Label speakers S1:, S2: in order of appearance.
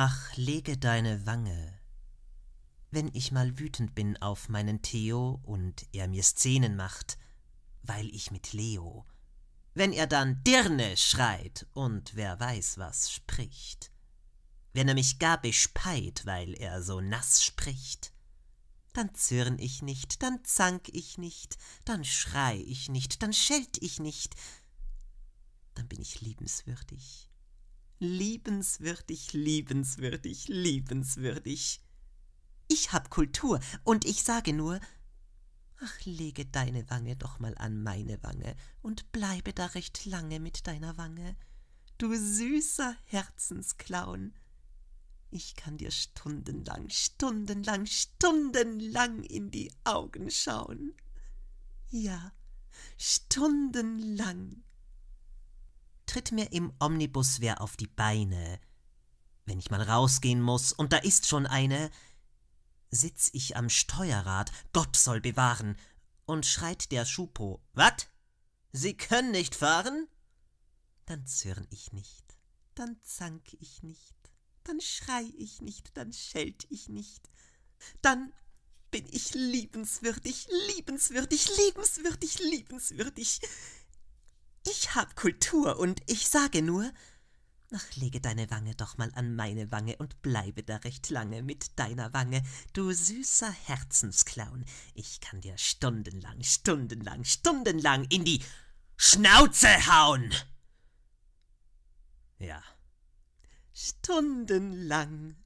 S1: Ach, lege deine Wange, wenn ich mal wütend bin auf meinen Theo und er mir Szenen macht, weil ich mit Leo, wenn er dann Dirne schreit und wer weiß was spricht, wenn er mich gar bespeit, weil er so nass spricht, dann zürn ich nicht, dann zank ich nicht, dann schrei ich nicht, dann schelt ich nicht, dann bin ich liebenswürdig Liebenswürdig, liebenswürdig, liebenswürdig. Ich hab Kultur und ich sage nur, Ach, lege deine Wange doch mal an meine Wange und bleibe da recht lange mit deiner Wange. Du süßer Herzensclown. Ich kann dir stundenlang, stundenlang, stundenlang in die Augen schauen. Ja, stundenlang tritt mir im Omnibus wer auf die Beine. Wenn ich mal rausgehen muss, und da ist schon eine, sitz ich am Steuerrad, Gott soll bewahren, und schreit der Schupo, Wat? Sie können nicht fahren? Dann zürn ich nicht, dann zank ich nicht, dann schrei ich nicht, dann schelt ich nicht, dann bin ich liebenswürdig, liebenswürdig, liebenswürdig, liebenswürdig. liebenswürdig. Ich hab Kultur und ich sage nur, Ach, lege deine Wange doch mal an meine Wange und bleibe da recht lange mit deiner Wange, du süßer Herzensclown. Ich kann dir stundenlang, stundenlang, stundenlang in die Schnauze hauen. Ja. Stundenlang.